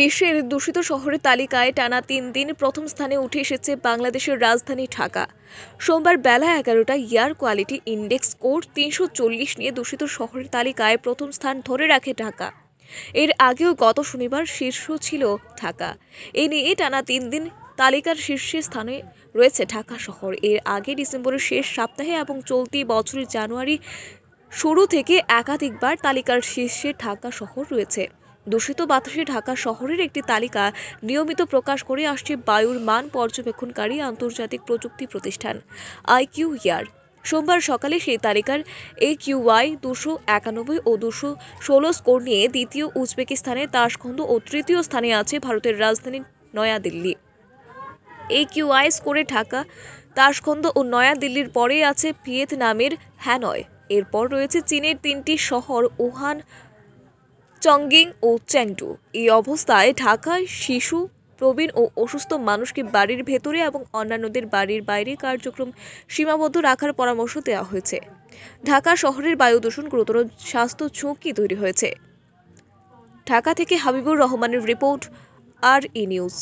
বিশ্বের দূষিত শহরের তালিকায় টানা তিন দিন প্রথম স্থানে উঠে এসেছে বাংলাদেশের রাজধানী ঢাকা সোমবার বেলা এগারোটা এয়ার কোয়ালিটি ইন্ডেক্স স্কোর তিনশো নিয়ে দূষিত শহরের তালিকায় প্রথম স্থান ধরে রাখে ঢাকা এর আগেও গত শনিবার শীর্ষ ছিল ঢাকা এ নিয়ে টানা তিন দিন তালিকার শীর্ষে স্থানে রয়েছে ঢাকা শহর এর আগে ডিসেম্বরের শেষ সপ্তাহে এবং চলতি বছরের জানুয়ারি শুরু থেকে একাধিকবার তালিকার শীর্ষে ঢাকা শহর রয়েছে দূষিত বাতাসে ঢাকা শহরের একটি তালিকা নিয়মিত প্রকাশ করে আসছে বায়ুর মান পর্যবেক্ষণকারী আন্তর্জাতিক প্রযুক্তি প্রতিষ্ঠান আইকিউ ইয়ার সোমবার সকালে সেই তালিকার এ ওয়াই দুশো একানব্বই ও দুশো ষোলো স্কোর নিয়ে দ্বিতীয় উজবেকিস্তানের তাসখন্দ ও তৃতীয় স্থানে আছে ভারতের রাজধানী নয়াদিল্লি এ কিউআই স্কোরে ঢাকা তাসখন্দ ও নয়াদিল্লির পরেই আছে ভিয়েতনামের হ্যানয় এরপর রয়েছে চীনের তিনটি শহর উহান চঙ্গিং ও চ্যাংটু এই অবস্থায় ঢাকায় শিশু প্রবীণ ও অসুস্থ মানুষকে বাড়ির ভেতরে এবং অন্যান্যদের বাড়ির বাইরে কার্যক্রম সীমাবদ্ধ রাখার পরামর্শ দেওয়া হয়েছে ঢাকা শহরের বায়ু দূষণ গুরুতর স্বাস্থ্য ঝুঁকি তৈরি হয়েছে ঢাকা থেকে হাবিবুর রহমানের রিপোর্ট আর ই নিউজ